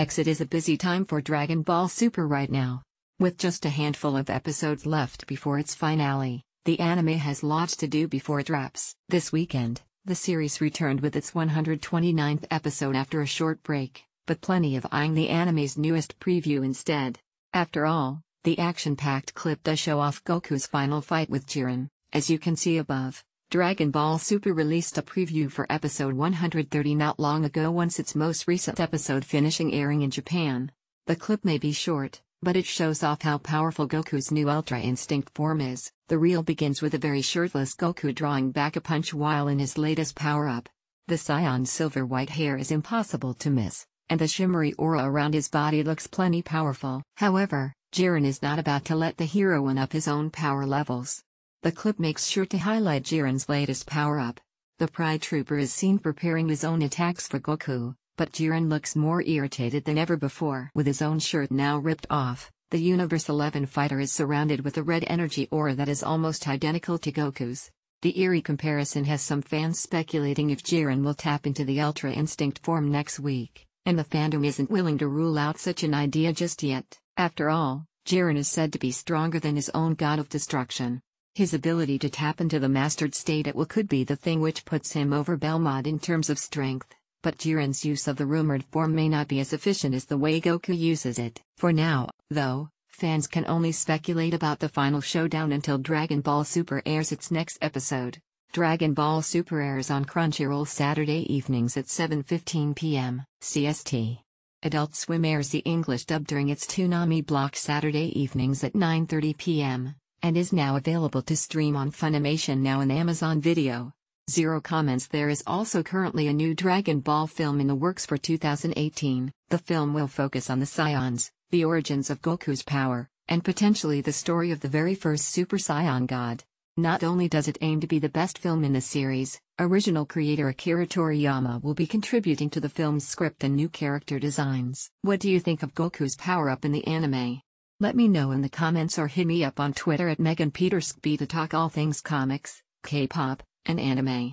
Exit is a busy time for Dragon Ball Super right now. With just a handful of episodes left before its finale, the anime has lots to do before it wraps. This weekend, the series returned with its 129th episode after a short break, but plenty of eyeing the anime's newest preview instead. After all, the action-packed clip does show off Goku's final fight with Jiren, as you can see above. Dragon Ball Super released a preview for episode 130 not long ago once its most recent episode finishing airing in Japan. The clip may be short, but it shows off how powerful Goku's new Ultra Instinct form is. The reel begins with a very shirtless Goku drawing back a punch while in his latest power-up. The Scion's silver white hair is impossible to miss, and the shimmery aura around his body looks plenty powerful. However, Jiren is not about to let the hero one up his own power levels. The clip makes sure to highlight Jiren's latest power-up. The Pride Trooper is seen preparing his own attacks for Goku, but Jiren looks more irritated than ever before. With his own shirt now ripped off, the Universe 11 fighter is surrounded with a red energy aura that is almost identical to Goku's. The eerie comparison has some fans speculating if Jiren will tap into the Ultra Instinct form next week, and the fandom isn't willing to rule out such an idea just yet. After all, Jiren is said to be stronger than his own god of destruction. His ability to tap into the mastered state at will could be the thing which puts him over Belmont in terms of strength, but Jiren's use of the rumored form may not be as efficient as the way Goku uses it. For now, though, fans can only speculate about the final showdown until Dragon Ball Super airs its next episode. Dragon Ball Super airs on Crunchyroll Saturday evenings at 7:15 p.m. CST. Adult Swim airs the English dub during its Toonami block Saturday evenings at 9:30 p.m and is now available to stream on Funimation Now and Amazon Video. Zero comments There is also currently a new Dragon Ball film in the works for 2018. The film will focus on the Scions, the origins of Goku's power, and potentially the story of the very first Super Scion god. Not only does it aim to be the best film in the series, original creator Akira Toriyama will be contributing to the film's script and new character designs. What do you think of Goku's power-up in the anime? Let me know in the comments or hit me up on Twitter at Megan to talk all things comics, K-pop, and anime.